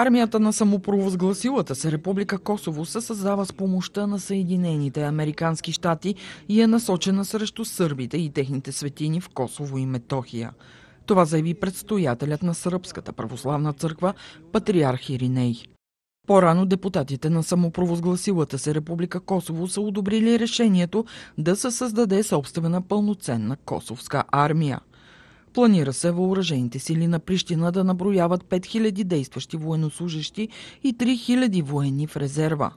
Армията на самопровозгласилата се Република Косово се създава с помощта на Съединените Американски щати и е насочена срещу сърбите и техните светини в Косово и Метохия. Това заяви предстоятелят на Сръбската православна църква, патриарх Ириней. По-рано депутатите на самопровозгласилата се Република Косово са одобрили решението да се създаде собствена пълноценна косовска армия. Планира се въоръжените сили на Прищина да наброяват 5000 действащи военнослужащи и 3000 воени в резерва.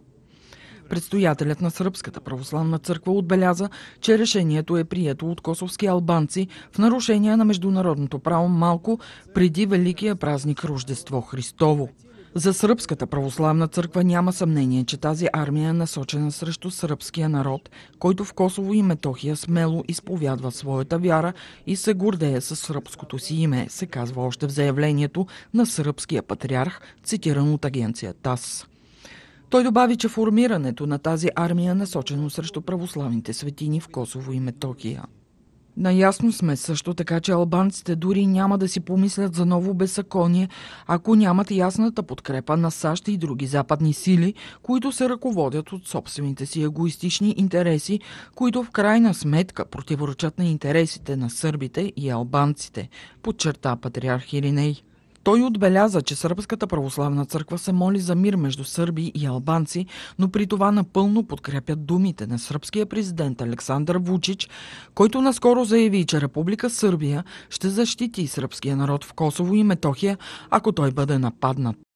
Предстоятелят на Сръбската православна църква отбеляза, че решението е прието от косовски албанци в нарушение на международното право малко преди Великия празник Рождество Христово. За Сръбската православна църква няма съмнение, че тази армия е насочена срещу сръбския народ, който в Косово и Метохия смело изповядва своята вяра и се гордее със сръбското си име, се казва още в заявлението на сръбския патриарх, цитиран от агенция ТАС. Той добави, че формирането на тази армия е насочено срещу православните светини в Косово и Метохия. Наясно сме също така, че албанците дори няма да си помислят за ново беззаконие, ако нямат ясната подкрепа на САЩ и други западни сили, които се ръководят от собствените си егоистични интереси, които в крайна сметка противоречат на интересите на сърбите и албанците, подчерта патриарх Ириней. Той отбеляза, че Сръбската православна църква се моли за мир между сърби и албанци, но при това напълно подкрепят думите на сръбския президент Александър Вучич, който наскоро заяви, че Република Сърбия ще защити сръбския народ в Косово и Метохия, ако той бъде нападнат.